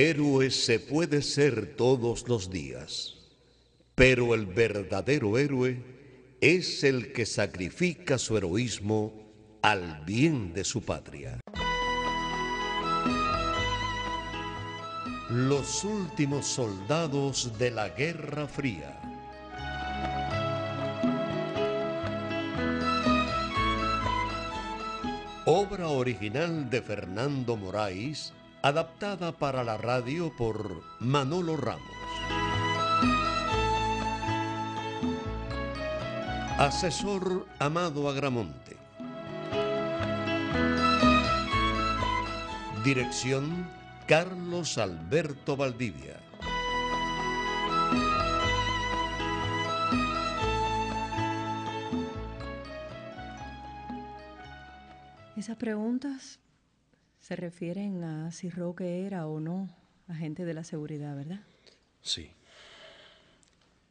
Héroe se puede ser todos los días, pero el verdadero héroe es el que sacrifica su heroísmo al bien de su patria. Los últimos soldados de la Guerra Fría. Obra original de Fernando Moraes adaptada para la radio por Manolo Ramos. Asesor Amado Agramonte. Dirección Carlos Alberto Valdivia. Esas preguntas se refieren a si Roque era o no agente de la seguridad, ¿verdad? Sí.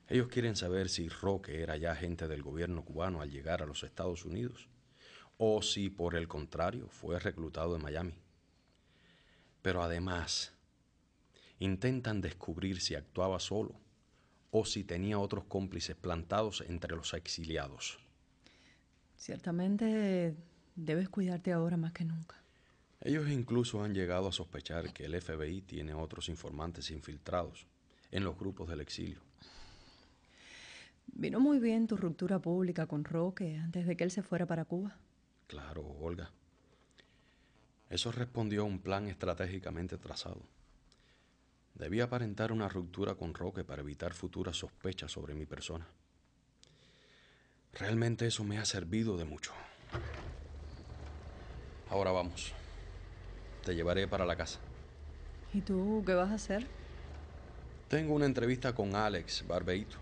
Ellos quieren saber si Roque era ya agente del gobierno cubano al llegar a los Estados Unidos o si por el contrario fue reclutado en Miami. Pero además, intentan descubrir si actuaba solo o si tenía otros cómplices plantados entre los exiliados. Ciertamente debes cuidarte ahora más que nunca. Ellos incluso han llegado a sospechar que el FBI tiene otros informantes infiltrados en los grupos del exilio. Vino muy bien tu ruptura pública con Roque antes de que él se fuera para Cuba. Claro, Olga. Eso respondió a un plan estratégicamente trazado. Debía aparentar una ruptura con Roque para evitar futuras sospechas sobre mi persona. Realmente eso me ha servido de mucho. Ahora vamos. Te llevaré para la casa. ¿Y tú qué vas a hacer? Tengo una entrevista con Alex Barbeito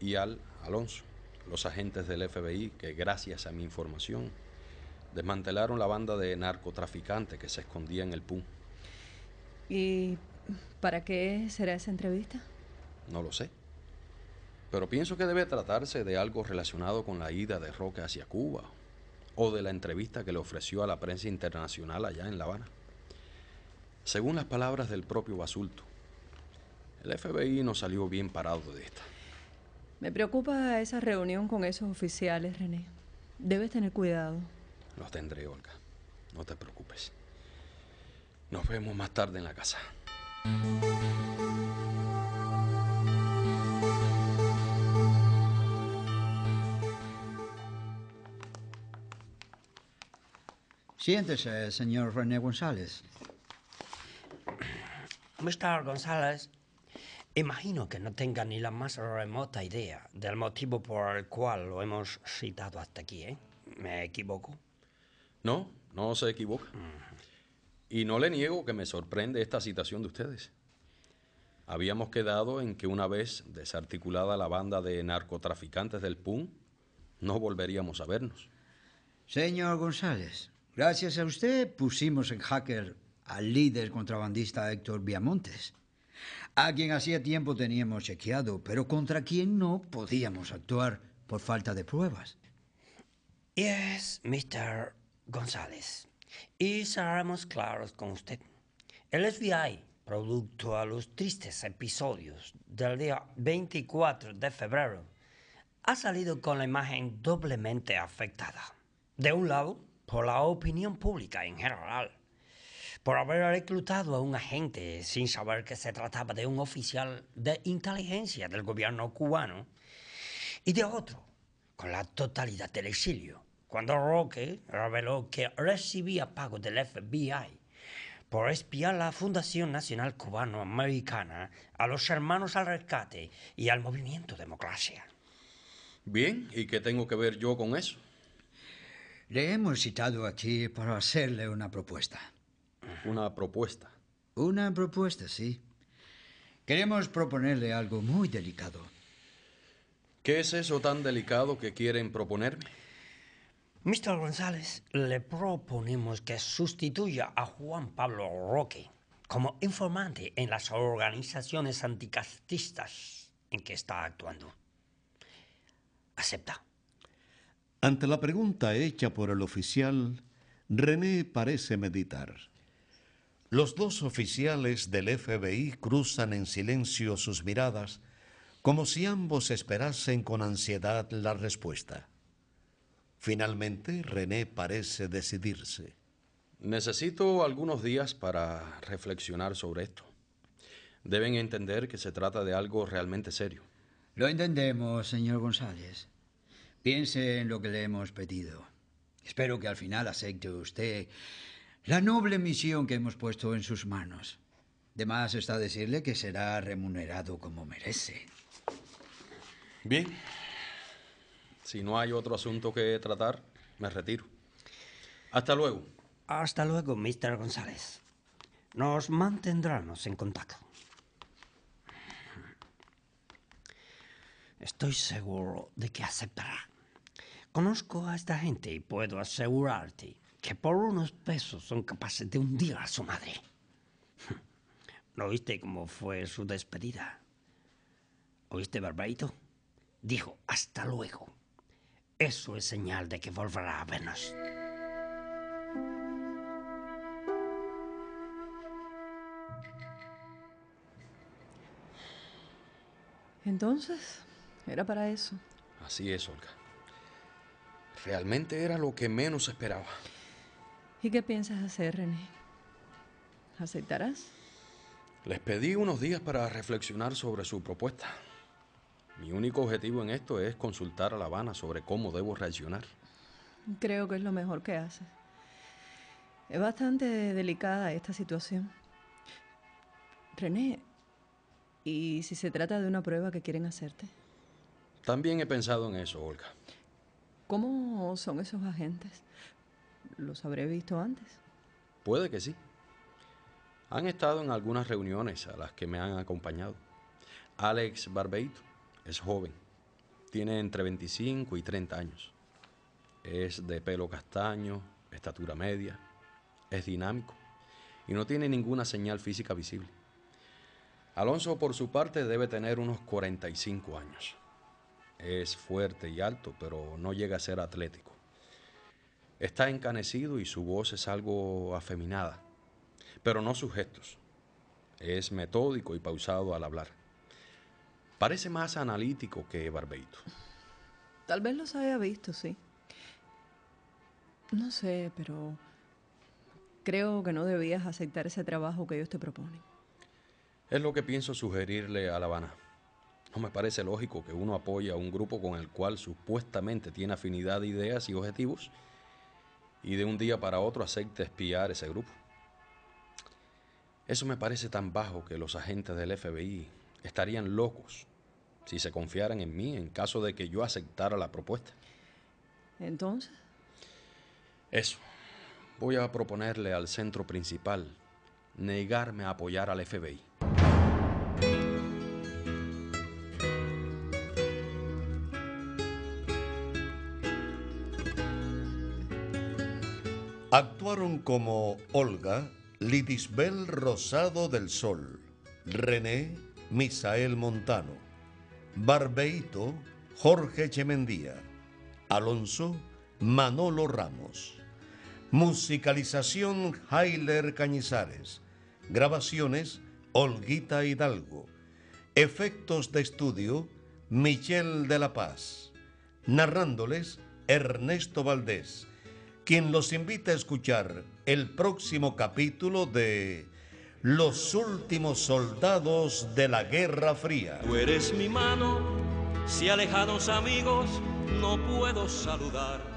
y Al Alonso, los agentes del FBI que gracias a mi información desmantelaron la banda de narcotraficantes que se escondía en el PUM. ¿Y para qué será esa entrevista? No lo sé. Pero pienso que debe tratarse de algo relacionado con la ida de Roque hacia Cuba o de la entrevista que le ofreció a la prensa internacional allá en La Habana. Según las palabras del propio Basulto, el FBI no salió bien parado de esta. Me preocupa esa reunión con esos oficiales, René. Debes tener cuidado. Los tendré, Olga. No te preocupes. Nos vemos más tarde en la casa. Siéntese, señor René González. Mr. González, imagino que no tenga ni la más remota idea del motivo por el cual lo hemos citado hasta aquí, ¿eh? ¿Me equivoco? No, no se equivoca. Y no le niego que me sorprende esta citación de ustedes. Habíamos quedado en que una vez desarticulada la banda de narcotraficantes del PUN, no volveríamos a vernos. Señor González, gracias a usted pusimos en hacker al líder contrabandista Héctor Viamontes, a quien hacía tiempo teníamos chequeado, pero contra quien no podíamos actuar por falta de pruebas. Es Mr. González. Y seremos claros con usted. El FBI, producto a los tristes episodios del día 24 de febrero, ha salido con la imagen doblemente afectada. De un lado, por la opinión pública en general, por haber reclutado a un agente sin saber que se trataba de un oficial de inteligencia del gobierno cubano y de otro, con la totalidad del exilio, cuando Roque reveló que recibía pago del FBI por espiar la Fundación Nacional Cubano-Americana a los hermanos al rescate y al movimiento democracia. Bien, ¿y qué tengo que ver yo con eso? Le hemos citado aquí para hacerle una propuesta. Una propuesta. Una propuesta, sí. Queremos proponerle algo muy delicado. ¿Qué es eso tan delicado que quieren proponer? Mr. González, le proponemos que sustituya a Juan Pablo Roque como informante en las organizaciones anticastistas en que está actuando. ¿Acepta? Ante la pregunta hecha por el oficial, René parece meditar. Los dos oficiales del FBI cruzan en silencio sus miradas, como si ambos esperasen con ansiedad la respuesta. Finalmente, René parece decidirse. Necesito algunos días para reflexionar sobre esto. Deben entender que se trata de algo realmente serio. Lo entendemos, señor González. Piense en lo que le hemos pedido. Espero que al final acepte usted la noble misión que hemos puesto en sus manos. De más está decirle que será remunerado como merece. Bien. Si no hay otro asunto que tratar, me retiro. Hasta luego. Hasta luego, Mr. González. Nos mantendremos en contacto. Estoy seguro de que aceptará. Conozco a esta gente y puedo asegurarte que por unos pesos son capaces de hundir a su madre. ¿No oíste cómo fue su despedida? ¿Oíste, Barbarito? Dijo, hasta luego. Eso es señal de que volverá a vernos. Entonces, era para eso. Así es, Olga. Realmente era lo que menos esperaba. ¿Y qué piensas hacer, René? ¿Aceptarás? Les pedí unos días para reflexionar sobre su propuesta. Mi único objetivo en esto es consultar a La Habana sobre cómo debo reaccionar. Creo que es lo mejor que haces. Es bastante delicada esta situación. René, ¿y si se trata de una prueba que quieren hacerte? También he pensado en eso, Olga. ¿Cómo son esos agentes? los habré visto antes. Puede que sí. Han estado en algunas reuniones a las que me han acompañado. Alex Barbeito es joven. Tiene entre 25 y 30 años. Es de pelo castaño, estatura media, es dinámico y no tiene ninguna señal física visible. Alonso, por su parte, debe tener unos 45 años. Es fuerte y alto, pero no llega a ser atlético. Está encanecido y su voz es algo afeminada, pero no sus gestos. Es metódico y pausado al hablar. Parece más analítico que Barbeito. Tal vez los haya visto, sí. No sé, pero creo que no debías aceptar ese trabajo que ellos te proponen. Es lo que pienso sugerirle a La Habana. No me parece lógico que uno apoye a un grupo con el cual supuestamente tiene afinidad de ideas y objetivos y de un día para otro acepte espiar ese grupo. Eso me parece tan bajo que los agentes del FBI estarían locos si se confiaran en mí en caso de que yo aceptara la propuesta. Entonces. Eso. Voy a proponerle al centro principal negarme a apoyar al FBI. Actuaron como Olga, Lidisbel Rosado del Sol, René Misael Montano, Barbeito Jorge Chemendía, Alonso Manolo Ramos. Musicalización Hailer Cañizares. Grabaciones Olguita Hidalgo. Efectos de estudio Michel de la Paz. Narrándoles Ernesto Valdés quien los invita a escuchar el próximo capítulo de Los últimos soldados de la Guerra Fría. Tú eres mi mano, si alejados amigos no puedo saludar.